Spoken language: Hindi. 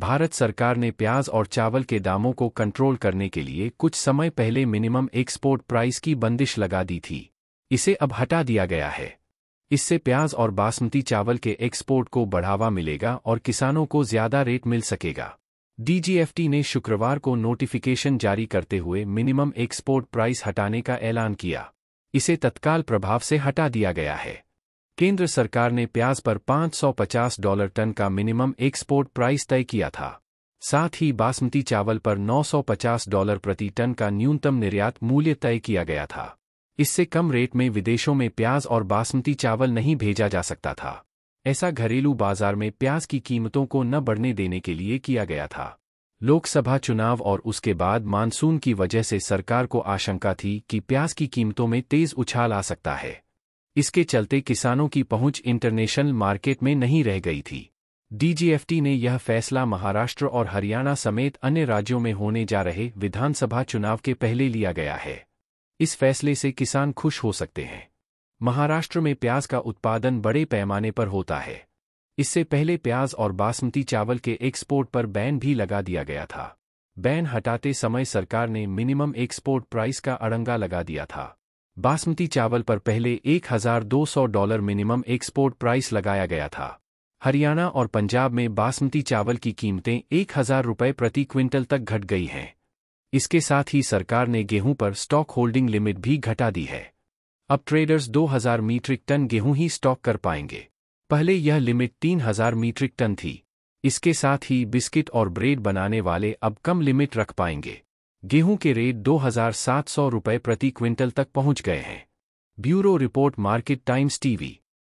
भारत सरकार ने प्याज और चावल के दामों को कंट्रोल करने के लिए कुछ समय पहले मिनिमम एक्सपोर्ट प्राइस की बंदिश लगा दी थी इसे अब हटा दिया गया है इससे प्याज और बासमती चावल के एक्सपोर्ट को बढ़ावा मिलेगा और किसानों को ज्यादा रेट मिल सकेगा डीजीएफटी ने शुक्रवार को नोटिफिकेशन जारी करते हुए मिनिमम एक्सपोर्ट प्राइस हटाने का ऐलान किया इसे तत्काल प्रभाव से हटा दिया गया है केंद्र सरकार ने प्याज पर 550 डॉलर टन का मिनिमम एक्सपोर्ट प्राइस तय किया था साथ ही बासमती चावल पर 950 डॉलर प्रति टन का न्यूनतम निर्यात मूल्य तय किया गया था इससे कम रेट में विदेशों में प्याज और बासमती चावल नहीं भेजा जा सकता था ऐसा घरेलू बाजार में प्याज की कीमतों को न बढ़ने देने के लिए किया गया था लोकसभा चुनाव और उसके बाद मानसून की वजह से सरकार को आशंका थी कि प्याज की कीमतों में तेज उछाल आ सकता है इसके चलते किसानों की पहुंच इंटरनेशनल मार्केट में नहीं रह गई थी डीजीएफटी ने यह फैसला महाराष्ट्र और हरियाणा समेत अन्य राज्यों में होने जा रहे विधानसभा चुनाव के पहले लिया गया है इस फैसले से किसान खुश हो सकते हैं महाराष्ट्र में प्याज का उत्पादन बड़े पैमाने पर होता है इससे पहले प्याज और बासमती चावल के एक्सपोर्ट पर बैन भी लगा दिया गया था बैन हटाते समय सरकार ने मिनिमम एक्सपोर्ट प्राइस का अड़ंगा लगा दिया था बासमती चावल पर पहले 1,200 डॉलर मिनिमम एक्सपोर्ट प्राइस लगाया गया था हरियाणा और पंजाब में बासमती चावल की कीमतें एक हजार रुपये प्रति क्विंटल तक घट गई हैं इसके साथ ही सरकार ने गेहूं पर स्टॉक होल्डिंग लिमिट भी घटा दी है अब ट्रेडर्स 2000 मीट्रिक टन गेहूं ही स्टॉक कर पाएंगे पहले यह लिमिट 3000 मीट्रिक टन थी इसके साथ ही बिस्किट और ब्रेड बनाने वाले अब कम लिमिट रख पाएंगे गेहूं के रेट दो हजार सात सौ रुपये प्रति क्विंटल तक पहुंच गए हैं bureau report Market Times TV